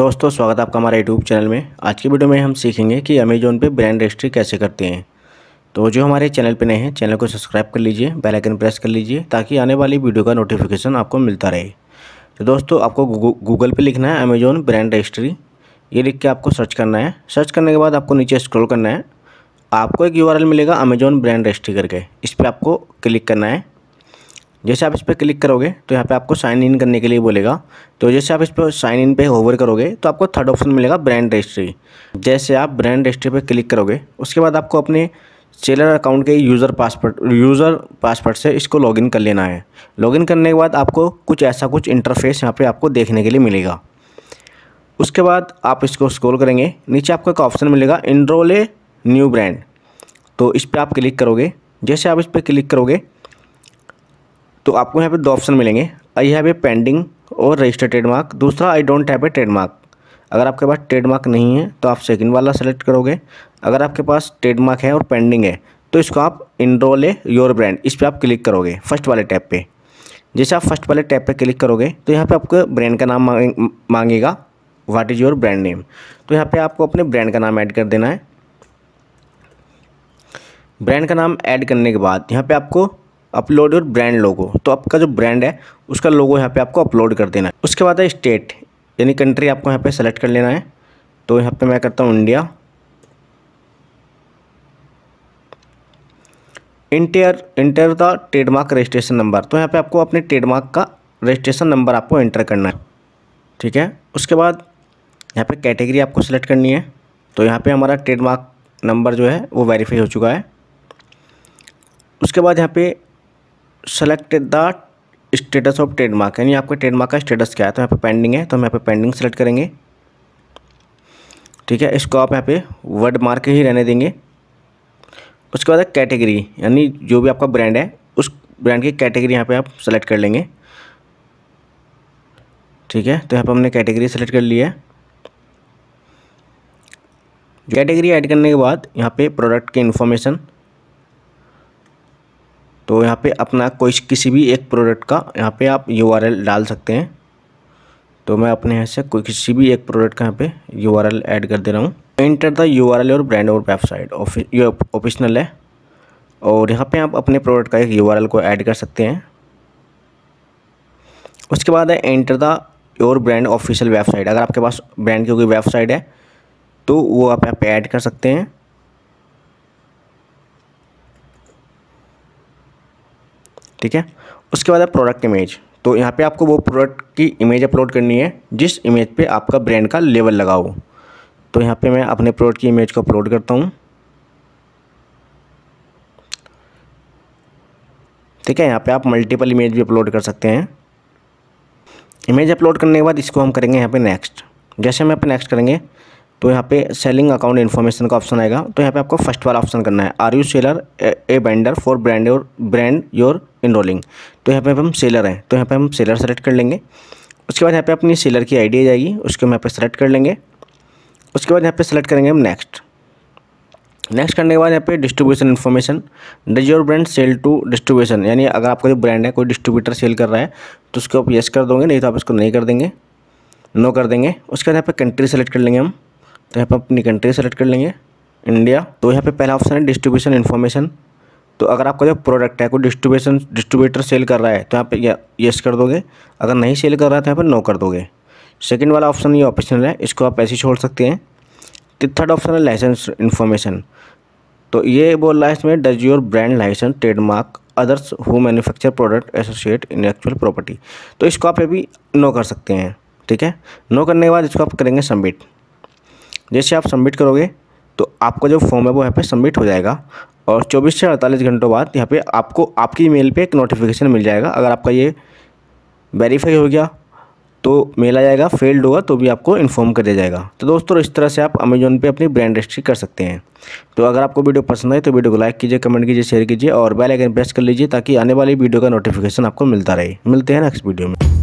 दोस्तों स्वागत है आपका हमारे यूट्यूब चैनल में आज की वीडियो में हम सीखेंगे कि अमेजोन पे ब्रांड रजिस्ट्री कैसे करते हैं तो जो हमारे चैनल पे नए हैं चैनल को सब्सक्राइब कर लीजिए बेल आइकन प्रेस कर लीजिए ताकि आने वाली वीडियो का नोटिफिकेशन आपको मिलता रहे तो दोस्तों आपको गूगल पे लिखना है अमेजोन ब्रांड रजिस्ट्री ये लिख के आपको सर्च करना है सर्च करने के बाद आपको नीचे स्क्रॉल करना है आपको एक यू मिलेगा अमेजोन ब्रांड रजिस्ट्री करके इस पर आपको क्लिक करना है जैसे आप इस पर क्लिक करोगे तो यहाँ पे आपको साइन इन करने के लिए बोलेगा तो जैसे आप इस पर साइन इन पे होवर करोगे तो आपको थर्ड ऑप्शन मिलेगा ब्रांड रजिस्ट्री जैसे आप ब्रांड रजिस्ट्री पे क्लिक करोगे उसके बाद आपको अपने सेलर अकाउंट के यूज़र पासवर्ड यूज़र पासवर्ड से इसको लॉगिन कर लेना है लॉगिन करने के बाद आपको कुछ ऐसा कुछ इंटरफेस यहाँ पर आपको देखने के लिए मिलेगा उसके बाद आप इसको स्क्रोल करेंगे नीचे आपको एक ऑप्शन मिलेगा ए न्यू ब्रांड तो इस पर आप क्लिक करोगे जैसे आप इस पर क्लिक करोगे तो आपको यहाँ पे दो ऑप्शन मिलेंगे आई हैव ए पेंडिंग और रजिस्टर ट्रेडमार्क दूसरा I don't have a trademark अगर आपके पास ट्रेडमार्क नहीं है तो आप सेकंड वाला सेलेक्ट करोगे अगर आपके पास ट्रेडमार्क है और पेंडिंग है तो इसको आप इनरोल ए योर ब्रांड इस पर आप क्लिक करोगे फर्स्ट वाले टैप पर जैसे आप फर्स्ट वाले टैप पर क्लिक करोगे तो यहाँ पर आपको ब्रांड का नाम मांगेगा what is your brand name तो यहाँ पर आपको अपने ब्रांड का नाम ऐड कर देना है ब्रांड का नाम ऐड करने के बाद यहाँ पे आपको अपलोड और ब्रांड लोगो तो आपका जो ब्रांड है उसका लोगो यहाँ पे आपको अपलोड कर देना है उसके बाद है स्टेट यानी कंट्री आपको यहाँ पे सेलेक्ट कर लेना है तो यहाँ पे मैं करता हूँ India inter inter the trademark registration number तो यहाँ पे आपको अपने ट्रेडमार्क का रजिस्ट्रेशन नंबर आपको एंटर करना है ठीक है उसके बाद यहाँ पर कैटेगरी आपको सेलेक्ट करनी है तो यहाँ पर हमारा ट्रेडमार्क नंबर जो है वो वेरीफाई हो चुका है उसके बाद यहाँ पे selected the status of trademark यानी आपके ट्रेडमार्क का स्टेटस क्या है तो यहाँ पे पेंडिंग है तो हम यहाँ पे पेंडिंग सेलेक्ट करेंगे ठीक है इसको आप यहाँ पे वर्ड मार्क ही रहने देंगे उसके बाद कैटेगरी यानी जो भी आपका ब्रांड है उस ब्रांड की कैटेगरी यहाँ पे आप सेलेक्ट कर लेंगे ठीक है तो यहाँ पर हमने कैटेगरी सेलेक्ट कर ली है कैटेगरी ऐड करने के बाद यहाँ पे प्रोडक्ट की इन्फॉर्मेशन तो यहाँ पे अपना कोई किसी भी एक प्रोडक्ट का यहाँ पे आप यू डाल सकते हैं तो मैं अपने यहाँ से कोई किसी भी एक प्रोडक्ट का यहाँ पे यू ऐड कर दे रहा हूँ enter the U R L और ब्रांड और वेबसाइट ये ऑफिशनल है और यहाँ पे आप अपने प्रोडक्ट का एक यू को ऐड कर सकते हैं उसके बाद है enter the your brand official website अगर आपके पास ब्रांड की कोई वेबसाइट है तो वो आप यहाँ पे ऐड कर सकते हैं ठीक है उसके बाद है प्रोडक्ट इमेज तो यहाँ पे आपको वो प्रोडक्ट की इमेज अपलोड करनी है जिस इमेज पे आपका ब्रांड का लेवल लगा हो तो यहाँ पे मैं अपने प्रोडक्ट की इमेज को अपलोड करता हूँ ठीक है यहाँ पे आप मल्टीपल इमेज भी अपलोड कर सकते हैं इमेज अपलोड करने के बाद इसको हम करेंगे यहाँ पे नेक्स्ट जैसे हम यहाँ नेक्स्ट करेंगे तो यहाँ पे सेलिंग अकाउंट इन्फॉर्मेशन का ऑप्शन आएगा तो यहाँ पे आपको फर्स्ट वाला ऑप्शन करना है are you seller a vendor for brand your brand your enrolling तो यहाँ पे हम सेलर हैं तो यहाँ पे हम सेलर सेलेक्ट कर लेंगे उसके बाद यहाँ पे अपनी सेलर की आईडी आ जाएगी उसको हम यहाँ पे सेलेक्ट कर लेंगे उसके बाद यहाँ पे सेलेक्ट करेंगे हम नेक्स्ट नेक्स्ट करने के बाद यहाँ पे distribution information does your brand sell to distribution यानी अगर आपका जो ब्रांड है कोई डिस्ट्रीब्यूटर सेल कर रहा है तो उसको आप येस कर दोगे नहीं तो आप इसको नहीं कर देंगे नो कर देंगे उसके बाद यहाँ पर कंट्री सेलेक्ट कर लेंगे हम तो यहाँ पर अपनी कंट्री सेलेक्ट कर लेंगे इंडिया तो यहाँ पे पहला ऑप्शन है डिस्ट्रीब्यूशन इन्फॉर्मेशन तो अगर आपका जो प्रोडक्ट है कोई डिस्ट्रीब्यूशन डिस्ट्रीब्यूटर सेल कर रहा है तो आप येस यस कर दोगे अगर नहीं सेल कर रहा है तो यहाँ पर नो कर दोगे सेकेंड तो वाला ऑप्शन ये ऑप्शनल है इसको आप ऐसे छोड़ सकते हैं तो थर्ड ऑप्शन है लाइसेंस इन्फॉर्मेशन तो ये बोल रहा है इसमें does your brand license trademark others who manufacture product associate in actual property तो इसको आप अभी नो कर सकते हैं ठीक है नो करने के बाद इसको आप करेंगे सबमिट जैसे आप सबमिट करोगे तो आपका जो फॉर्म है वो यहाँ पे सबमिट हो जाएगा और 24 से 48 घंटों बाद यहाँ पे आपको आपकी मेल पे एक नोटिफिकेशन मिल जाएगा अगर आपका ये वेरीफाई हो गया तो मेल आ जाएगा फेल्ड होगा तो भी आपको इन्फॉर्म कर दिया जाएगा तो दोस्तों इस तरह से आप अमेजोन पे अपनी ब्रांड रजिस्ट्री कर सकते हैं तो अगर आपको वीडियो पसंद आए तो वीडियो को लाइक कीजिए कमेंट कीजिए शेयर कीजिए और बेल आइकन प्रेस कर लीजिए ताकि आने वाली वीडियो का नोटिफिकेशन आपको मिलता रहे मिलते हैं नेक्स्ट वीडियो में